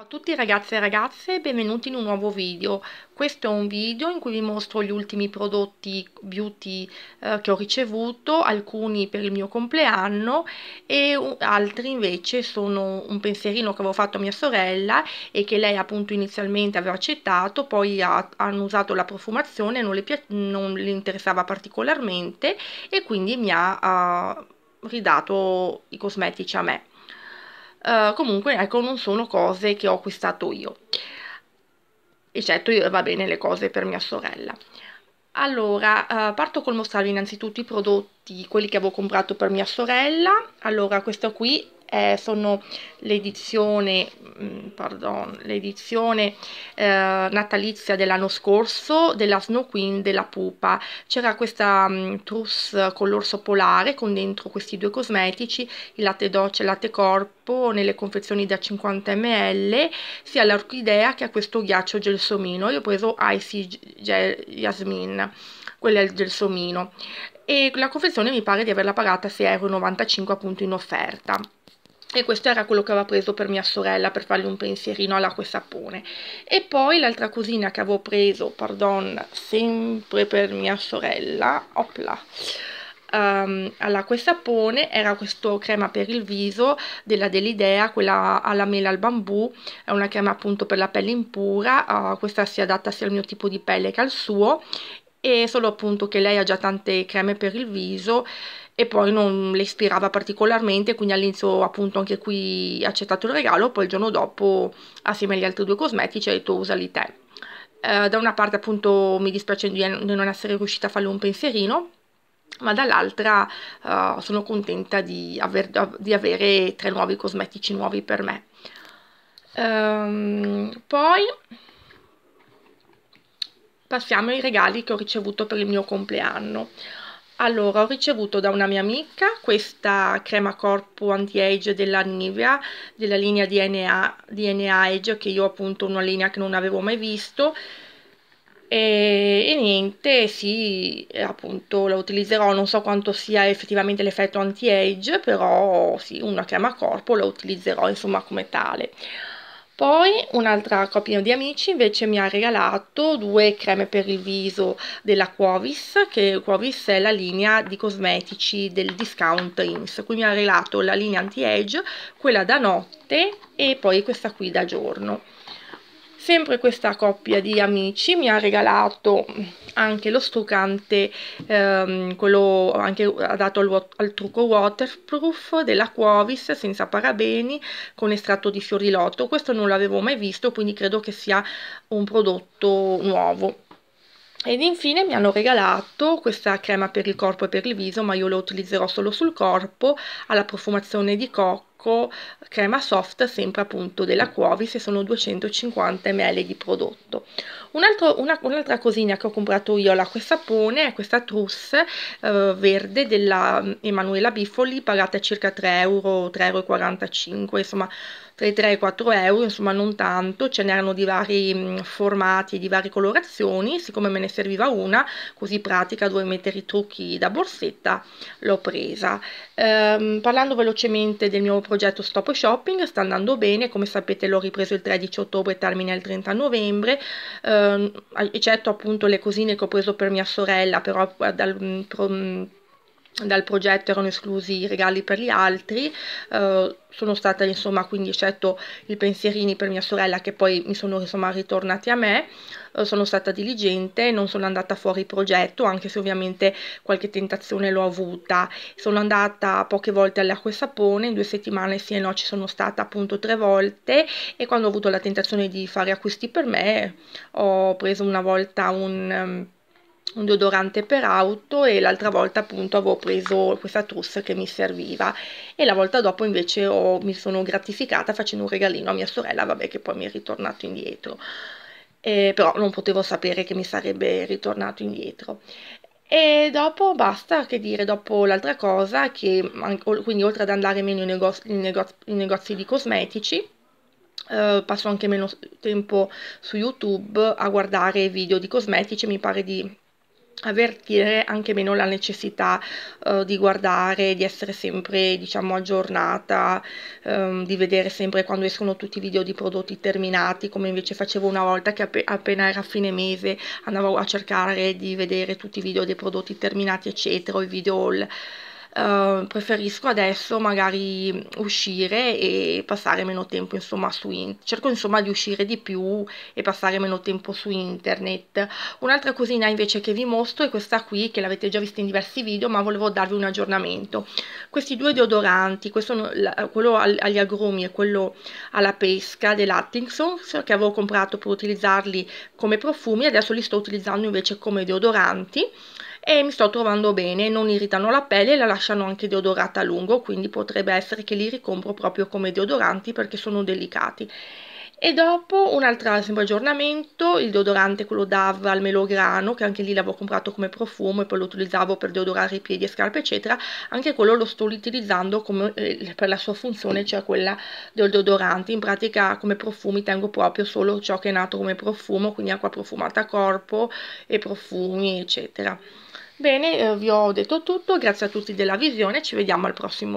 Ciao a tutti ragazze e ragazze, benvenuti in un nuovo video. Questo è un video in cui vi mostro gli ultimi prodotti beauty eh, che ho ricevuto, alcuni per il mio compleanno e altri invece sono un pensierino che avevo fatto a mia sorella e che lei appunto inizialmente aveva accettato, poi ha, hanno usato la profumazione, non le, non le, interessava particolarmente e quindi mi ha... Uh, ridato i cosmetici a me eh, comunque ecco non sono cose che ho acquistato io eccetto io, va bene le cose per mia sorella allora uh, parto col mostrarvi innanzitutto i prodotti quelli che avevo comprato per mia sorella allora questa qui eh, sono l'edizione, mm, pardon, l'edizione eh, natalizia dell'anno scorso della Snow Queen della Pupa. C'era questa mh, mm, trousse con l'orso polare con dentro questi due cosmetici, il latte doccia e il latte corpo, nelle confezioni da 50 ml, sia l'orchidea che a questo ghiaccio gelsomino. Io ho preso Icy Gel Jasmine quella è il gelsomino e la confezione mi pare di averla pagata 6,95 euro appunto in offerta e questo era quello che aveva preso per mia sorella per fargli un pensierino all'acqua e sapone e poi l'altra cosina che avevo preso pardon, sempre per mia sorella opla um, ehm, all'acqua e sapone era questo crema per il viso della Delidea, quella alla mela al bambù è una crema appunto per la pelle impura uh, questa si adatta sia al mio tipo di pelle che al suo e solo appunto che lei ha già tante creme per il viso e poi non le ispirava particolarmente, quindi all'inizio appunto anche qui ha accettato il regalo, poi il giorno dopo assieme agli altri due cosmetici ha detto usali te. Eh, da una parte appunto mi dispiace di non essere riuscita a farle un pensierino, ma dall'altra uh, sono contenta di, aver, di, avere tre nuovi cosmetici nuovi per me. Um, poi passiamo ai regali che ho ricevuto per il mio compleanno. Allora, ho ricevuto da una mia amica questa crema corpo anti-age della Nivea, della linea DNA, DNA Age, che io appunto una linea che non avevo mai visto, e, e niente, sì, appunto la utilizzerò, non so quanto sia effettivamente l'effetto anti-age, però sì, una crema corpo la utilizzerò insomma come tale. Poi un'altra coppia di amici invece mi ha regalato due creme per il viso della Quovis, che Quovis è la linea di cosmetici del discount IMS, quindi mi ha regalato la linea anti-age, quella da notte e poi questa qui da giorno. Sempre questa coppia di amici mi ha regalato anche lo struccante, ehm, quello anche adatto al, al, trucco waterproof della Quovis senza parabeni con estratto di fiori fioriloto. Questo non l'avevo mai visto, quindi credo che sia un prodotto nuovo. Ed infine mi hanno regalato questa crema per il corpo e per il viso, ma io la utilizzerò solo sul corpo, alla profumazione di cocco Bianco Crema Soft, sempre appunto della Cuovis, e sono 250 ml di prodotto. Un altro, una, un'altra cosina che ho comprato io la questa sapone è questa trousse eh, verde della mm, Emanuela Bifoli, pagata circa 3 euro, 3,45 euro, insomma tra i 3 e 4 euro, insomma non tanto, ce n'erano di vari mm, formati e di varie colorazioni, siccome me ne serviva una, così pratica, dove mettere i trucchi da borsetta, l'ho presa. Ehm, parlando velocemente del mio progetto Stop Shopping, sta andando bene, come sapete l'ho ripreso il 13 ottobre e termina il 30 novembre, ehm, eccetto appunto le cosine che ho preso per mia sorella, però eh, dal, mm, pro, mm, dal progetto erano esclusi i regali per gli altri, eh, sono stata insomma quindi eccetto i pensierini per mia sorella che poi mi sono insomma ritornati a me, eh, sono stata diligente, non sono andata fuori progetto anche se ovviamente qualche tentazione l'ho avuta, sono andata poche volte all'acqua e sapone, in due settimane sì e no ci sono stata appunto tre volte e quando ho avuto la tentazione di fare acquisti per me ho preso una volta un... Ehm, un deodorante per auto e l'altra volta appunto avevo preso questa trousse che mi serviva e la volta dopo invece ho, mi sono gratificata facendo un regalino a mia sorella vabbè che poi mi è ritornato indietro eh, però non potevo sapere che mi sarebbe ritornato indietro e dopo basta che dire, dopo l'altra cosa, che quindi oltre ad andare meno in, negozi, in negozi, in negozi di cosmetici, eh, passo anche meno tempo su YouTube a guardare video di cosmetici, mi pare di avvertire anche meno la necessità uh, di guardare, di essere sempre diciamo aggiornata, um, di vedere sempre quando escono tutti i video di prodotti terminati, come invece facevo una volta che app appena era fine mese andavo a cercare di vedere tutti i video dei prodotti terminati eccetera, o i video all Ehm, preferisco adesso magari uscire e passare meno tempo insomma su internet, cerco insomma di uscire di più e passare meno tempo su internet. Un'altra cosina invece che vi mostro è questa qui che l'avete già vista in diversi video ma volevo darvi un aggiornamento. Questi due deodoranti, questo, quello agli agrumi e quello alla pesca dell'Attingsons che avevo comprato per utilizzarli come profumi, adesso li sto utilizzando invece come deodoranti e mi sto trovando bene, non irritano la pelle e la lasciano anche deodorata a lungo, quindi potrebbe essere che li ricompro proprio come deodoranti perché sono delicati. E dopo un altro sempre aggiornamento, il deodorante quello DAV al melograno, che anche lì l'avevo comprato come profumo e poi lo utilizzavo per deodorare i piedi e scarpe eccetera, anche quello lo sto utilizzando come, eh, per la sua funzione, cioè quella del deodorante, in pratica come profumi tengo proprio solo ciò che è nato come profumo, quindi acqua profumata a corpo e profumi eccetera. Bene, eh, vi ho detto tutto, grazie a tutti della visione, ci vediamo al prossimo video.